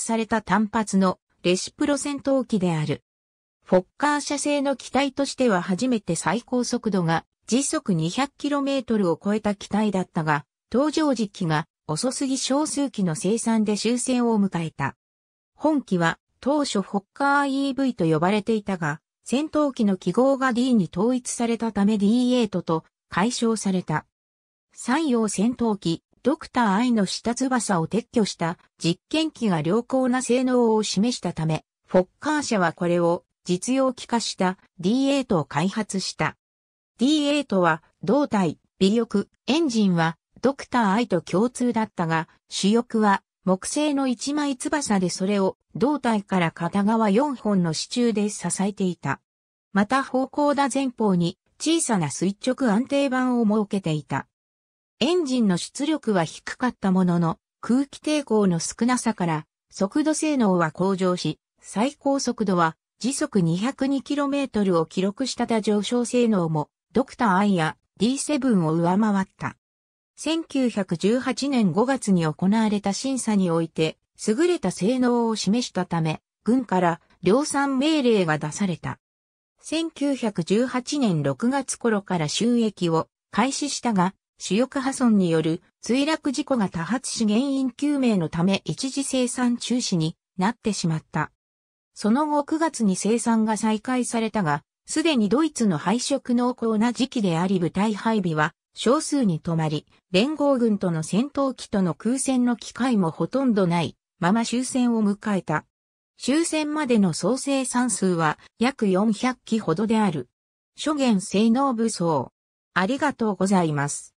された単発のレシプロ戦闘機である。フォッカー社製の機体としては初めて最高速度が時速 200km を超えた機体だったが、登場時期が遅すぎ少数機の生産で終戦を迎えた。本機は当初フォッカー EV と呼ばれていたが、戦闘機の記号が D に統一されたため D8 と解消された。山陽戦闘機ドクター愛の下翼を撤去した実験機が良好な性能を示したため、フォッカー社はこれを実用機化した D8 を開発した。D8 は胴体、尾翼、エンジンはドクター愛と共通だったが、主翼は木製の一枚翼でそれを胴体から片側4本の支柱で支えていた。また方向だ前方に小さな垂直安定板を設けていた。エンジンの出力は低かったものの、空気抵抗の少なさから、速度性能は向上し、最高速度は時速 202km を記録したた上昇性能も、ドクター I や D7 を上回った。1918年5月に行われた審査において、優れた性能を示したため、軍から量産命令が出された。1918年6月頃から収益を開始したが、主翼破損による墜落事故が多発し原因究明のため一時生産中止になってしまった。その後9月に生産が再開されたが、すでにドイツの配色濃厚な時期であり部隊配備は少数に止まり、連合軍との戦闘機との空戦の機会もほとんどないまま終戦を迎えた。終戦までの総生産数は約400機ほどである。諸元性能武装。ありがとうございます。